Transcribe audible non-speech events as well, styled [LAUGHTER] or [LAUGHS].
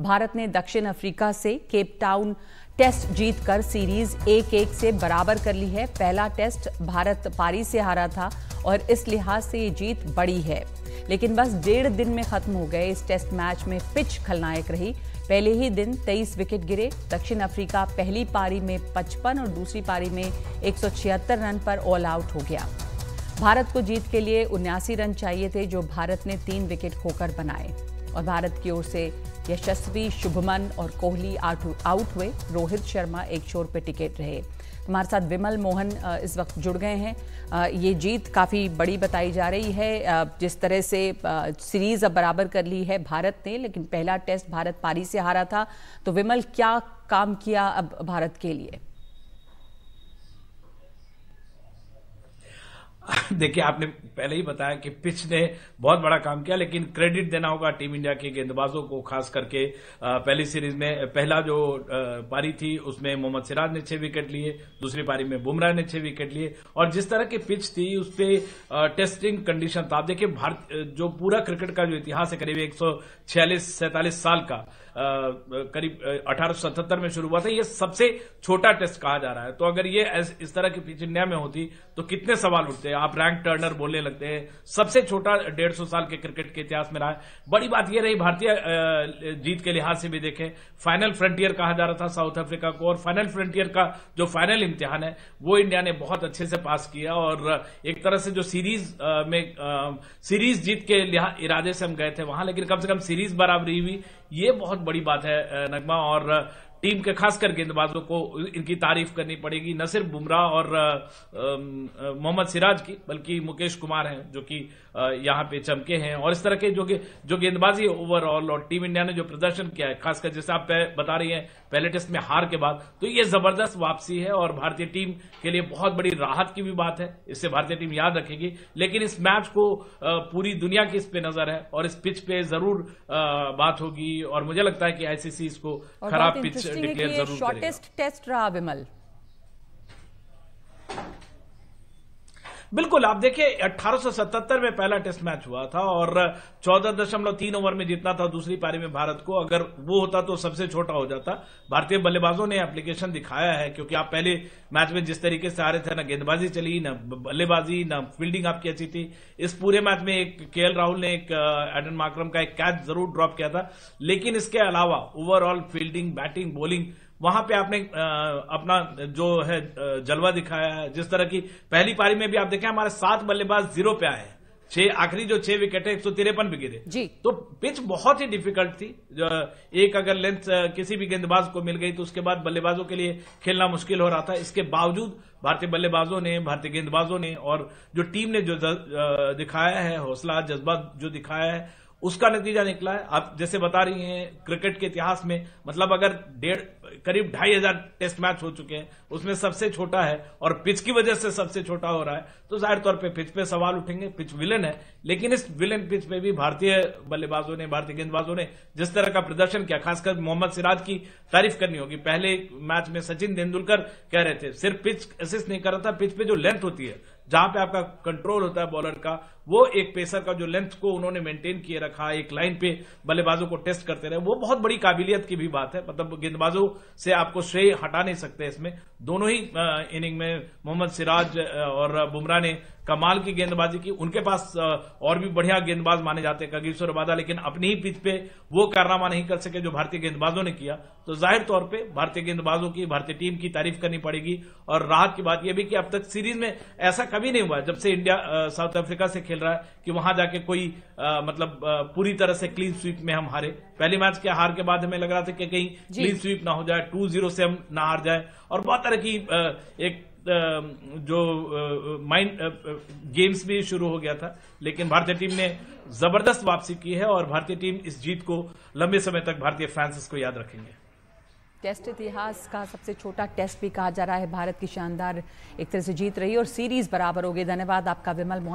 भारत ने दक्षिण अफ्रीका से केप टाउन टेस्ट जीतकर सीरीज एक एक से बराबर कर ली है पहला टेस्ट भारत पारी से हारा था और इस लिहाज से ये जीत बड़ी है लेकिन बस डेढ़ दिन में खत्म हो गए इस टेस्ट मैच में पिच खलनायक रही पहले ही दिन 23 विकेट गिरे दक्षिण अफ्रीका पहली पारी में 55 और दूसरी पारी में एक रन पर ऑल आउट हो गया भारत को जीत के लिए उन्यासी रन चाहिए थे जो भारत ने तीन विकेट खोकर बनाए और भारत की ओर से यशस्वी शुभमन और कोहली आउट हुए रोहित शर्मा एक शोर पे टिकेट रहे हमारे साथ विमल मोहन इस वक्त जुड़ गए हैं ये जीत काफ़ी बड़ी बताई जा रही है जिस तरह से सीरीज अब बराबर कर ली है भारत ने लेकिन पहला टेस्ट भारत पारी से हारा था तो विमल क्या काम किया अब भारत के लिए [LAUGHS] देखिए आपने पहले ही बताया कि पिच ने बहुत बड़ा काम किया लेकिन क्रेडिट देना होगा टीम इंडिया के गेंदबाजों को खास करके पहली सीरीज में पहला जो पारी थी उसमें मोहम्मद सिराज ने छह विकेट लिए दूसरी पारी में बुमराह ने छह विकेट लिए और जिस तरह की पिच थी उस पर टेस्टिंग कंडीशन था आप देखिए भारत जो पूरा क्रिकेट का जो इतिहास है करीब एक सौ साल का करीब अठारह में शुरू हुआ था यह सबसे छोटा टेस्ट कहा जा रहा है तो अगर ये इस तरह की पिच इंडिया में होती तो कितने सवाल उठते आप फ्रैंक टर्नर बोलने लगते हैं सबसे छोटा डेढ़ साल के क्रिकेट के इतिहास में रहा है बड़ी बात यह रही भारतीय जीत के लिहाज से भी देखें फाइनल फ्रंटियर कहा जा रहा था साउथ अफ्रीका को और फाइनल फ्रंटियर का जो फाइनल इम्तिहान है वो इंडिया ने बहुत अच्छे से पास किया और एक तरह से जो सीरीज में सीरीज जीत के इरादे से हम गए थे वहां लेकिन कम से कम सीरीज बराबरी हुई ये बहुत बड़ी बात है नगमा और टीम के खासकर गेंदबाजों को इनकी तारीफ करनी पड़ेगी न सिर्फ बुमराह और मोहम्मद सिराज की बल्कि मुकेश कुमार हैं जो कि यहाँ पे चमके हैं और इस तरह के जो जो गेंदबाजी ओवरऑल और टीम इंडिया ने जो प्रदर्शन किया है खासकर जैसे आप बता रही हैं पहले टेस्ट में हार के बाद तो ये जबरदस्त वापसी है और भारतीय टीम के लिए बहुत बड़ी राहत की भी बात है इससे भारतीय टीम याद रखेगी लेकिन इस मैच को पूरी दुनिया की इस पे नजर है और इस पिच पे जरूर बात होगी और मुझे लगता है कि आईसीसी इसको खराब पिच इंटरेस्टिंग है कि शॉर्टेस्ट टेस्ट रहा विमल बिल्कुल आप देखिए 1877 में पहला टेस्ट मैच हुआ था और 14.3 ओवर में जीतना था दूसरी पारी में भारत को अगर वो होता तो सबसे छोटा हो जाता भारतीय बल्लेबाजों ने एप्लीकेशन दिखाया है क्योंकि आप पहले मैच में जिस तरीके से आ रहे थे ना गेंदबाजी चली ना बल्लेबाजी ना फील्डिंग आपकी अच्छी थी इस पूरे मैच में एक के राहुल ने एक एडन माक्रम का एक कैच जरूर ड्रॉप किया था लेकिन इसके अलावा ओवरऑल फील्डिंग बैटिंग बॉलिंग वहां पे आपने अपना जो है जलवा दिखाया है जिस तरह की पहली पारी में भी आप देखें हमारे सात बल्लेबाज जीरो पे आए हैं छह आखिरी जो छह विकेट है एक सौ तिरपन भी गिरे जी तो पिच बहुत ही डिफिकल्ट थी एक अगर लेंथ किसी भी गेंदबाज को मिल गई तो उसके बाद बल्लेबाजों के लिए खेलना मुश्किल हो रहा था इसके बावजूद भारतीय बल्लेबाजों ने भारतीय गेंदबाजों ने और जो टीम ने जो दिखाया है हौसला जज्बा जो दिखाया है उसका नतीजा निकला है आप जैसे बता रही हैं क्रिकेट के इतिहास में मतलब अगर डेढ़ करीब ढाई हजार टेस्ट मैच हो चुके हैं उसमें सबसे छोटा है और पिच की वजह से सबसे छोटा हो रहा है तो जाहिर तौर पे पिच पे सवाल उठेंगे पिच विलन है लेकिन इस विलन पिच पे भी भारतीय बल्लेबाजों ने भारतीय गेंदबाजों ने जिस तरह का प्रदर्शन किया खासकर मोहम्मद सिराज की तारीफ करनी होगी पहले मैच में सचिन तेंदुलकर कह रहे थे सिर्फ पिच असिस्ट नहीं कर रहा था पिच पे जो लेंथ होती है जहां पे आपका कंट्रोल होता है बॉलर का वो एक पेसर का जो लेंथ को उन्होंने मेंटेन किए रखा एक लाइन पे बल्लेबाजों को टेस्ट करते रहे वो बहुत बड़ी काबिलियत की भी बात है मतलब गेंदबाजों से आपको श्रेय हटा नहीं सकते इसमें दोनों ही इनिंग में मोहम्मद सिराज और बुमराह ने कमाल की गेंदबाजी की उनके पास और भी बढ़िया गेंदबाज माने जाते हैं कगीश्वर बादा लेकिन अपनी ही पिच पे वो कारनामा नहीं कर सके जो भारतीय गेंदबाजों ने किया तो जाहिर तौर पे भारतीय गेंदबाजों की भारतीय टीम की तारीफ करनी पड़ेगी और राहत की बात यह भी कि अब तक सीरीज में ऐसा कभी नहीं हुआ जब से इंडिया साउथ अफ्रीका से खेल रहा है कि वहां जाके कोई आ, मतलब आ, पूरी तरह से क्लीन स्वीप में हम हारे पहले मैच के हार के बाद हमें लग रहा था कि कहीं क्लीन स्वीप ना हो जाए टू जीरो से हम ना हार जाए और बहुत तरह की आ, एक जो माइंड गेम्स भी शुरू हो गया था लेकिन भारतीय टीम ने जबरदस्त वापसी की है और भारतीय टीम इस जीत को लंबे समय तक भारतीय फैंस को याद रखेंगे टेस्ट इतिहास का सबसे छोटा टेस्ट भी कहा जा रहा है भारत की शानदार एक तरह से जीत रही और सीरीज बराबर हो गई धन्यवाद आपका विमल